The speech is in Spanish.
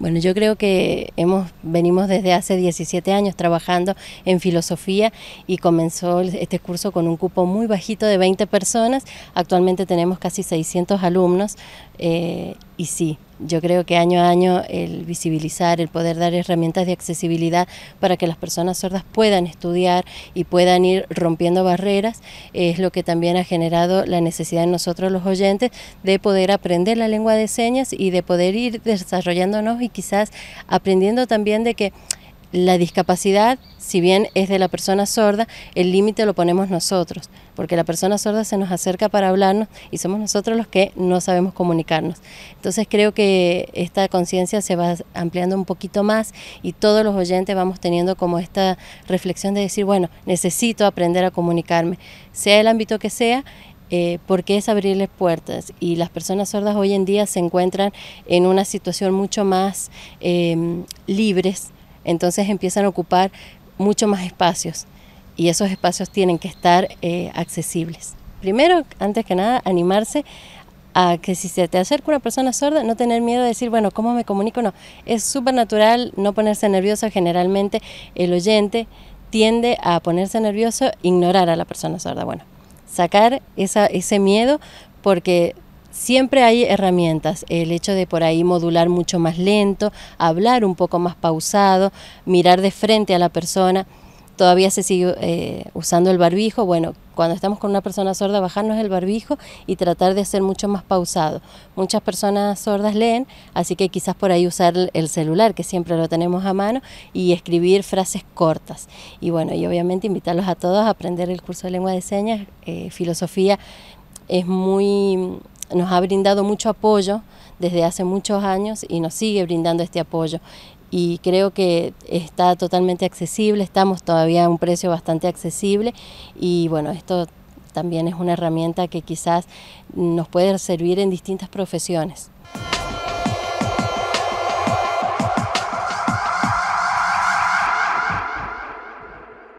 Bueno, yo creo que hemos venimos desde hace 17 años trabajando en filosofía y comenzó este curso con un cupo muy bajito de 20 personas. Actualmente tenemos casi 600 alumnos eh, y sí, yo creo que año a año el visibilizar, el poder dar herramientas de accesibilidad para que las personas sordas puedan estudiar y puedan ir rompiendo barreras es lo que también ha generado la necesidad en nosotros los oyentes de poder aprender la lengua de señas y de poder ir desarrollándonos y quizás aprendiendo también de que la discapacidad, si bien es de la persona sorda, el límite lo ponemos nosotros, porque la persona sorda se nos acerca para hablarnos y somos nosotros los que no sabemos comunicarnos. Entonces creo que esta conciencia se va ampliando un poquito más y todos los oyentes vamos teniendo como esta reflexión de decir, bueno, necesito aprender a comunicarme, sea el ámbito que sea, eh, porque es abrirles puertas y las personas sordas hoy en día se encuentran en una situación mucho más eh, libres entonces empiezan a ocupar mucho más espacios y esos espacios tienen que estar eh, accesibles. Primero, antes que nada, animarse a que si se te acerca una persona sorda, no tener miedo de decir, bueno, ¿cómo me comunico? No, es súper natural no ponerse nervioso. Generalmente el oyente tiende a ponerse nervioso, ignorar a la persona sorda. Bueno, sacar ese miedo porque Siempre hay herramientas, el hecho de por ahí modular mucho más lento, hablar un poco más pausado, mirar de frente a la persona. Todavía se sigue eh, usando el barbijo. Bueno, cuando estamos con una persona sorda, bajarnos el barbijo y tratar de ser mucho más pausado. Muchas personas sordas leen, así que quizás por ahí usar el celular, que siempre lo tenemos a mano, y escribir frases cortas. Y bueno, y obviamente invitarlos a todos a aprender el curso de lengua de señas, eh, filosofía es muy nos ha brindado mucho apoyo desde hace muchos años y nos sigue brindando este apoyo. Y creo que está totalmente accesible, estamos todavía a un precio bastante accesible y bueno, esto también es una herramienta que quizás nos puede servir en distintas profesiones.